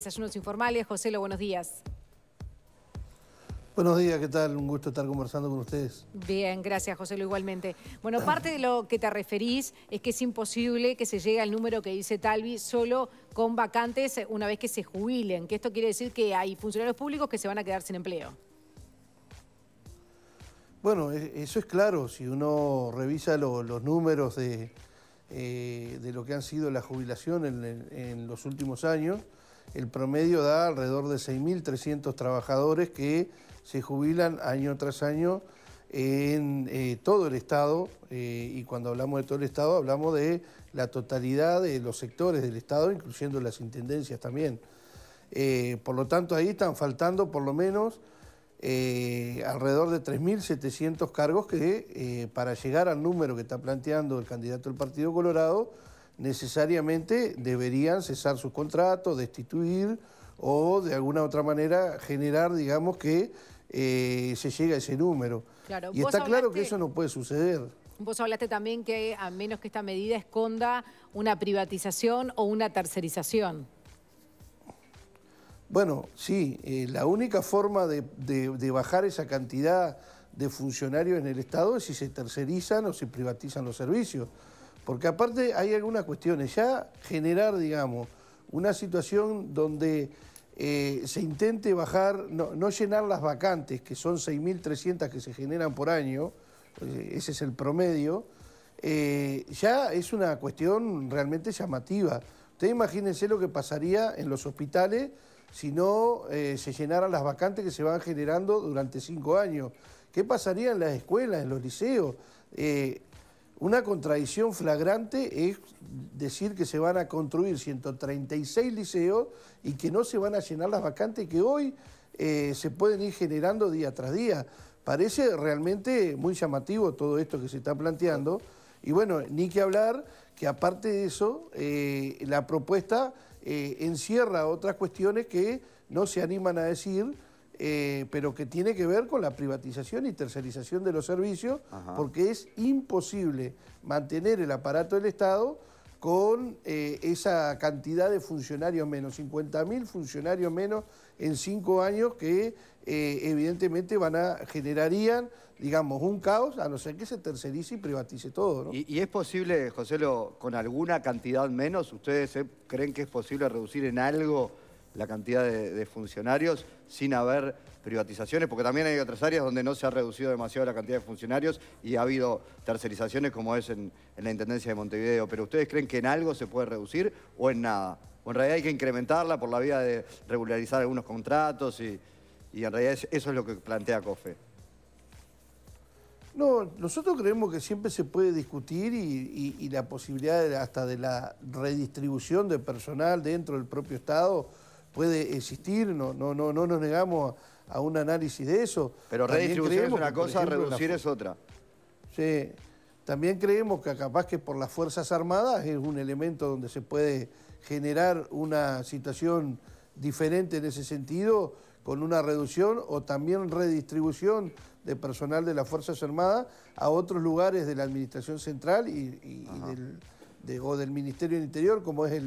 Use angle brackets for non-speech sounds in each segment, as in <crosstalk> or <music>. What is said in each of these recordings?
Desayunos informales. José buenos días. Buenos días, ¿qué tal? Un gusto estar conversando con ustedes. Bien, gracias José igualmente. Bueno, ah. parte de lo que te referís es que es imposible que se llegue al número que dice Talvi solo con vacantes una vez que se jubilen, que esto quiere decir que hay funcionarios públicos que se van a quedar sin empleo. Bueno, e, eso es claro, si uno revisa los números eh, de, lo que han sido la jubilación en los últimos años, el promedio da alrededor de 6.300 trabajadores que se jubilan año tras año en eh, todo el Estado, eh, y cuando hablamos de todo el Estado hablamos de la totalidad de los sectores del Estado, incluyendo las intendencias también. Eh, por lo tanto, ahí están faltando por lo menos alrededor de 3.700 cargos que para llegar al número que está planteando el candidato del Partido Colorado, necesariamente deberían cesar sus contratos, destituir o de alguna otra manera generar, digamos, que eh, se llegue a ese número. y está claro que eso no puede suceder. Vos hablaste también que a menos que esta medida esconda una privatización o una tercerización. Bueno, sí, eh, la única forma de, de bajar esa cantidad de funcionarios en el Estado es si se tercerizan o se privatizan los servicios. Porque aparte hay algunas cuestiones. Ya generar, digamos, una situación donde eh, se intente bajar, no, llenar las vacantes, que son 6.300 que se generan por año, eh, ese es el promedio, eh, ya es una cuestión realmente llamativa. Ustedes imagínense lo que pasaría en los hospitales si no se llenaran las vacantes que se van generando durante cinco años. ¿Qué pasaría en las escuelas, en los liceos? Una contradicción flagrante es decir que se van a construir 136 liceos y que no se van a llenar las vacantes que hoy eh, se pueden ir generando día tras día. Parece realmente muy llamativo todo esto que se está planteando. Y bueno, ni que hablar que aparte de eso, eh, la propuesta eh, encierra otras cuestiones que no se animan a decir eh, pero que tiene que ver con la privatización y tercerización de los servicios, porque es imposible mantener el aparato del Estado con eh, esa cantidad de funcionarios menos, 50.000 funcionarios menos en cinco años que eh, evidentemente van a generarían, digamos, un caos, a no ser que se tercerice y privatice todo. ¿Y, es posible, José, lo, con alguna cantidad menos? ¿Ustedes creen que es posible reducir en algo? la cantidad de, funcionarios sin haber privatizaciones, porque también hay otras áreas donde no se ha reducido demasiado la cantidad de funcionarios y ha habido tercerizaciones como es en, la Intendencia de Montevideo. Pero ¿ustedes creen que en algo se puede reducir o en nada? O en realidad hay que incrementarla por la vía de regularizar algunos contratos y, en realidad eso es lo que plantea COFE. No, nosotros creemos que siempre se puede discutir y, la posibilidad hasta de la redistribución de personal dentro del propio Estado puede existir, no, no, no, no nos negamos a, un análisis de eso. Pero redistribución es una cosa, reducir es otra. Sí, también creemos que capaz que por las Fuerzas Armadas es un elemento donde se puede generar una situación diferente en ese sentido, con una reducción o también redistribución de personal de las Fuerzas Armadas a otros lugares de la Administración Central y del o del Ministerio del Interior, como es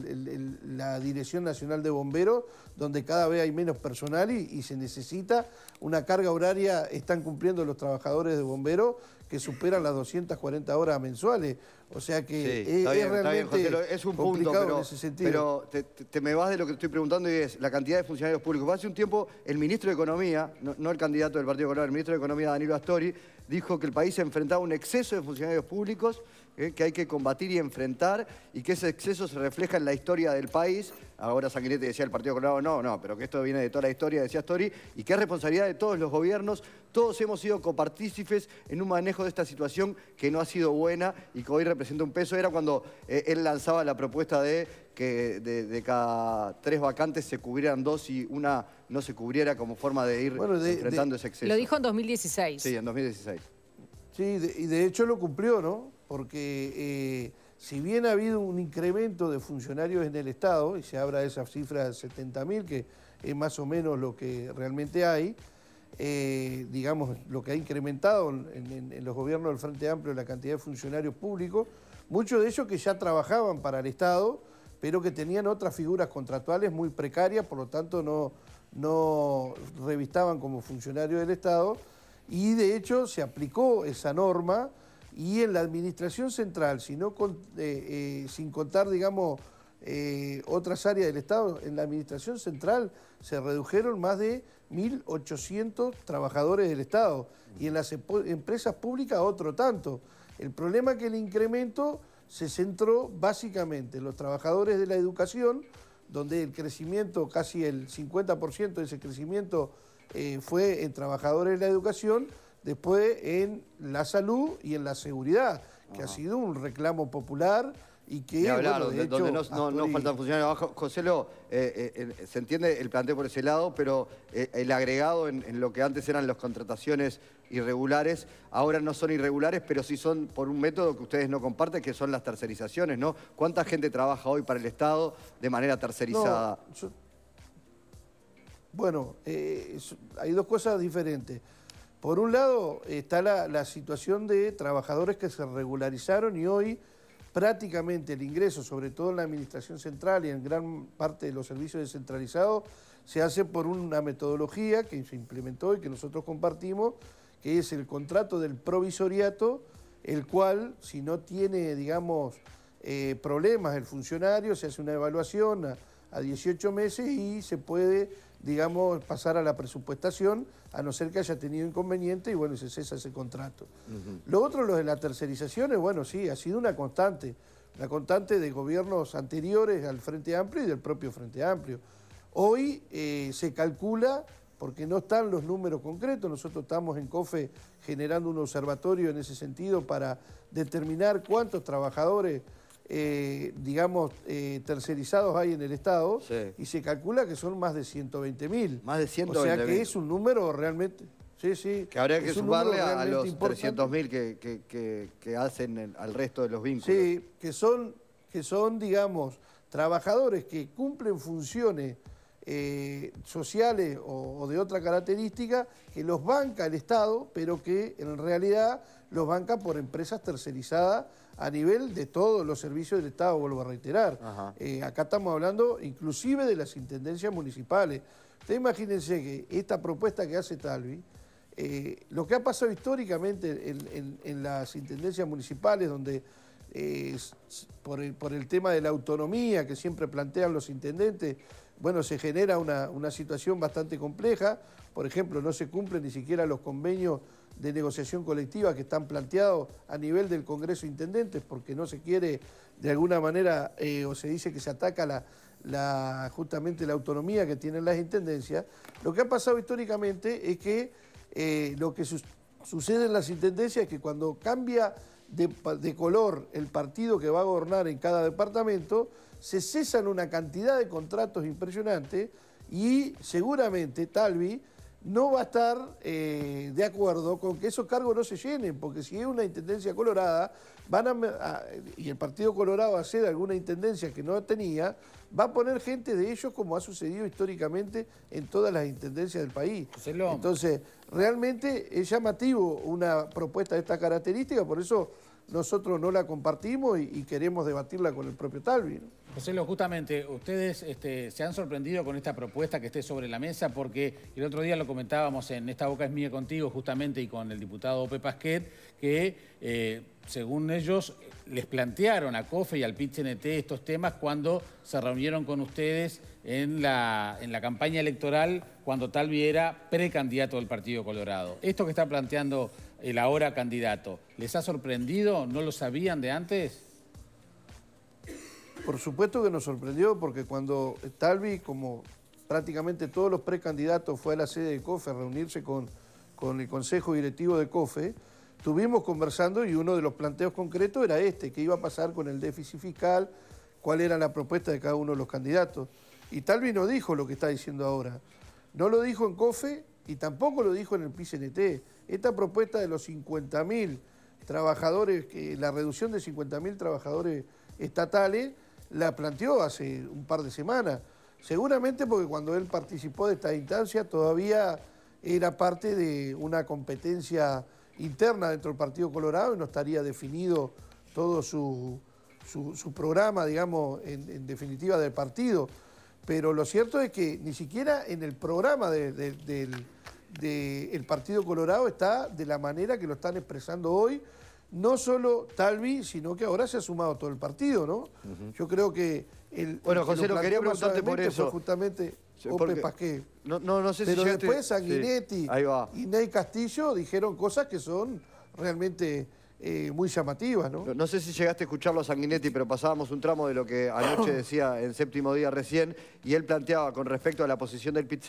la Dirección Nacional de Bomberos, donde cada vez hay menos personal y, se necesita una carga horaria, están cumpliendo los trabajadores de bomberos que superan las 240 horas mensuales. O sea que es, realmente es un punto, pero, en ese sentido. Pero te, me vas de lo que estoy preguntando y es la cantidad de funcionarios públicos. Hace un tiempo el ministro de Economía, no, el candidato del Partido Colorado, el ministro de Economía Danilo Astori, dijo que el país se enfrentaba a un exceso de funcionarios públicos ¿eh? que hay que combatir y enfrentar y que ese exceso se refleja en la historia del país. Ahora Sanguinetti decía el Partido Colorado, no, no, pero que esto viene de toda la historia, decía Story, y que es responsabilidad de todos los gobiernos. Todos hemos sido copartícipes en un manejo de esta situación que no ha sido buena y que hoy representa un peso. Era cuando eh, él lanzaba la propuesta de que de, cada tres vacantes se cubrieran dos y una no se cubriera como forma de ir enfrentando ese exceso. Lo dijo en 2016. Sí, en 2016. Sí, y de hecho lo cumplió, ¿no? porque eh, si bien ha habido un incremento de funcionarios en el Estado, y se habla de esa cifra de 70.000, que es más o menos lo que realmente hay, eh, digamos, lo que ha incrementado en, los gobiernos del Frente Amplio la cantidad de funcionarios públicos, muchos de ellos que ya trabajaban para el Estado, pero que tenían otras figuras contractuales muy precarias, por lo tanto no revistaban como funcionarios del Estado, y de hecho se aplicó esa norma y en la administración central, eh, eh, sin contar, digamos, eh, otras áreas del Estado, en la administración central se redujeron más de 1.800 trabajadores del Estado y en las empresas públicas otro tanto. El problema es que el incremento se centró básicamente en los trabajadores de la educación, donde el crecimiento, casi el 50% de ese crecimiento fue en trabajadores de la educación, después en la salud y en la seguridad, que ha sido un reclamo popular y que... Y hablar, de no, no, no faltan funcionarios abajo. José, eh, eh, se entiende el planteo por ese lado, pero eh, el agregado en, lo que antes eran las contrataciones irregulares, ahora no son irregulares, pero sí son por un método que ustedes no comparten, que son las tercerizaciones, ¿no? ¿Cuánta gente trabaja hoy para el Estado de manera tercerizada? Bueno, hay dos cosas diferentes. Por un lado está la, situación de trabajadores que se regularizaron y hoy prácticamente el ingreso, sobre todo en la administración central y en gran parte de los servicios descentralizados, se hace por una metodología que se implementó y que nosotros compartimos, que es el contrato del provisoriato, el cual si no tiene, digamos, eh, problemas el funcionario, se hace una evaluación, a 18 meses y se puede, digamos, pasar a la presupuestación, a no ser que haya tenido inconveniente y bueno, se cesa ese contrato. Lo otro, lo de las tercerizaciones, bueno, sí, ha sido una constante, la constante de gobiernos anteriores al Frente Amplio y del propio Frente Amplio. Hoy eh, se calcula, porque no están los números concretos, nosotros estamos en COFE generando un observatorio en ese sentido para determinar cuántos trabajadores eh, digamos, eh, tercerizados hay en el Estado y se calcula que son más de 120 mil. Más de 120 O sea que es un número realmente... Sí, sí. Que habría que sumarle a los 300.000 que, que, que, hacen al resto de los vínculos. Sí, que son, que son digamos, trabajadores que cumplen funciones eh, sociales o, de otra característica que los banca el Estado, pero que en realidad los banca por empresas tercerizadas a nivel de todos los servicios del Estado, vuelvo a reiterar. Eh, acá estamos hablando inclusive de las intendencias municipales. Ustedes imagínense que esta propuesta que hace Talvi, eh, lo que ha pasado históricamente en, las intendencias municipales, donde eh, por, por el tema de la autonomía que siempre plantean los intendentes, bueno, se genera una, situación bastante compleja. Por ejemplo, no se cumplen ni siquiera los convenios de negociación colectiva que están planteados a nivel del Congreso de Intendentes, porque no se quiere de alguna manera, eh, o se dice que se ataca justamente la autonomía que tienen las intendencias. Lo que ha pasado históricamente es que eh, lo que sucede en las intendencias es que cuando cambia de, color el partido que va a gobernar en cada departamento, se cesan una cantidad de contratos impresionantes y seguramente Talvi no va a estar eh, de acuerdo con que esos cargos no se llenen, porque si es una intendencia colorada, a, y el Partido Colorado a hacer alguna intendencia que no tenía, va a poner gente de ellos como ha sucedido históricamente en todas las intendencias del país. Entonces, realmente es llamativo una propuesta de esta característica, por eso nosotros no la compartimos y, queremos debatirla con el propio Talvi. Marcelo, justamente, ustedes este, se han sorprendido con esta propuesta que esté sobre la mesa porque el otro día lo comentábamos en Esta Boca es Mía Contigo, justamente, y con el diputado Ope Pasquet, que eh, según ellos, les plantearon a COFE y al pit estos temas cuando se reunieron con ustedes en la, campaña electoral, cuando Talvi era precandidato del Partido Colorado. Esto que está planteando el ahora candidato, ¿les ha sorprendido? ¿No lo sabían de antes? Por supuesto que nos sorprendió, porque cuando Talvi, como prácticamente todos los precandidatos, fue a la sede de COFE a reunirse con el Consejo Directivo de COFE, estuvimos conversando y uno de los planteos concretos era este, qué iba a pasar con el déficit fiscal, cuál era la propuesta de cada uno de los candidatos. Y Talvi no dijo lo que está diciendo ahora. No lo dijo en COFE y tampoco lo dijo en el PICNT. Esta propuesta de los 50.000 trabajadores, la reducción de 50.000 trabajadores estatales, la planteó hace un par de semanas. Seguramente porque cuando él participó de esta instancia todavía era parte de una competencia interna dentro del Partido Colorado y no estaría definido todo su, su, programa, digamos, en, definitiva del partido. Pero lo cierto es que ni siquiera en el programa del, Partido Colorado está de la manera que lo están expresando hoy, no solo Talvi, sino que ahora se ha sumado todo el partido, ¿no? Yo creo que el... Bueno, José, lo quería preguntarte por eso. Justamente qué? No, no, no sé Pero si después Sanguinetti y Ney Castillo dijeron cosas que son realmente eh, muy llamativa, ¿no? No sé si llegaste a escucharlo a Sanguinetti, pero pasábamos un tramo de lo que anoche <coughs> decía en séptimo día recién, y él planteaba con respecto a la posición del pit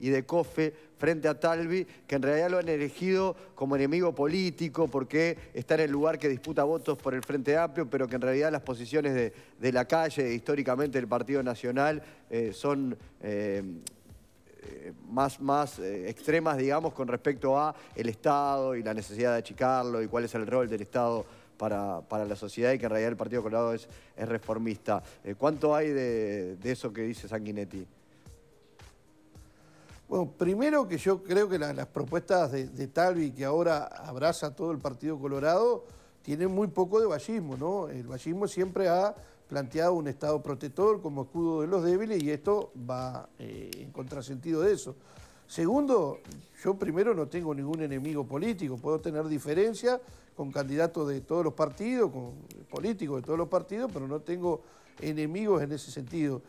y de COFE frente a Talvi, que en realidad lo han elegido como enemigo político porque está en el lugar que disputa votos por el Frente Amplio, pero que en realidad las posiciones de, la calle, históricamente del Partido Nacional, eh, son... Eh, eh, más, más eh, extremas, digamos, con respecto a el Estado y la necesidad de achicarlo y cuál es el rol del Estado para, para la sociedad y que en realidad el Partido Colorado es, es reformista. Eh, ¿Cuánto hay de, eso que dice Sanguinetti? Bueno, primero que yo creo que las propuestas de, de, Talvi que ahora abraza todo el Partido Colorado tienen muy poco de vallismo, ¿no? El vallismo siempre ha planteado un Estado protector como escudo de los débiles y esto va eh, en contrasentido de eso. Segundo, yo primero no tengo ningún enemigo político, puedo tener diferencia con candidatos de todos los partidos, con políticos de todos los partidos, pero no tengo enemigos en ese sentido.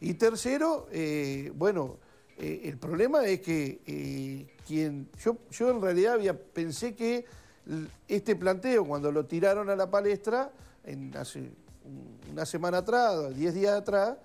Y tercero, eh, bueno, eh, el problema es que quien. Yo, yo en realidad había, pensé que este planteo, cuando lo tiraron a la palestra, en hace una semana atrás, 10 días atrás,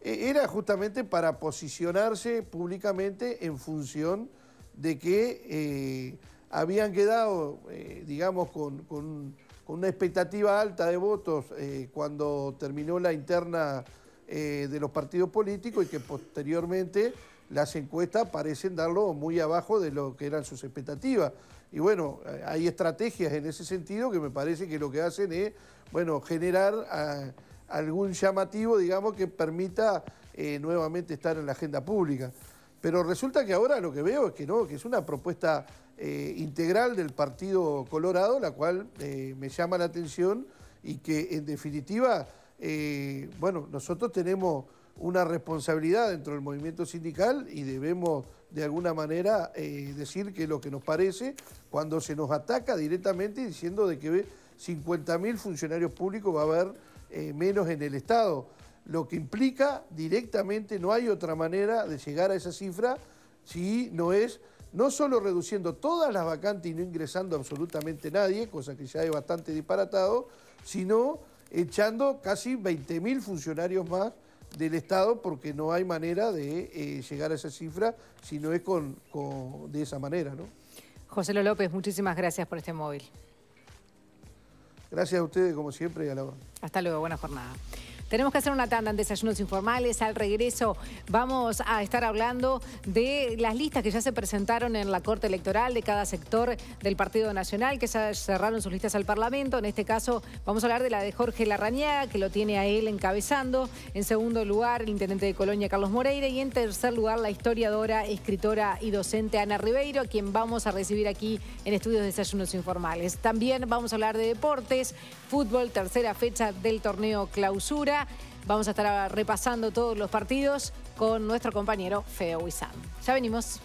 e-, era justamente para posicionarse públicamente en función de que eh, habían quedado, eh, digamos, con, una expectativa alta de votos eh, cuando terminó la interna de los partidos políticos y que posteriormente las encuestas parecen darlo muy abajo de lo que eran sus expectativas. Y bueno, hay estrategias en ese sentido que me parece que lo que hacen es, bueno, generar ah, algún llamativo, digamos, que permita eh, nuevamente estar en la agenda pública. Pero resulta que ahora lo que veo es que no, que es una propuesta eh, integral del Partido Colorado, la cual eh, me llama la atención y que en definitiva, bueno, nosotros tenemos una responsabilidad dentro del movimiento sindical y debemos de alguna manera eh, decir que lo que nos parece cuando se nos ataca directamente diciendo de que 50.000 funcionarios públicos va a haber eh, menos en el Estado, lo que implica directamente no hay otra manera de llegar a esa cifra si no es no solo reduciendo todas las vacantes y no ingresando absolutamente nadie, cosa que ya es bastante disparatado, sino echando casi 20.000 funcionarios más del Estado porque no hay manera de eh, llegar a esa cifra si no es con, de esa manera. ¿no? José López, muchísimas gracias por este móvil. Gracias a ustedes, como siempre, y a la hora. Hasta luego, buena jornada. Tenemos que hacer una tanda en desayunos informales. Al regreso vamos a estar hablando de las listas que ya se presentaron en la Corte Electoral de cada sector del Partido Nacional, que ya cerraron sus listas al Parlamento. En este caso vamos a hablar de la de Jorge Larrañaga, que lo tiene a él encabezando. En segundo lugar, el intendente de Colonia, Carlos Moreira. Y en tercer lugar, la historiadora, escritora y docente Ana Ribeiro, a quien vamos a recibir aquí en Estudios de Desayunos Informales. También vamos a hablar de deportes, fútbol, tercera fecha del torneo clausura. Vamos a estar repasando todos los partidos con nuestro compañero Feo Wissam. Ya venimos.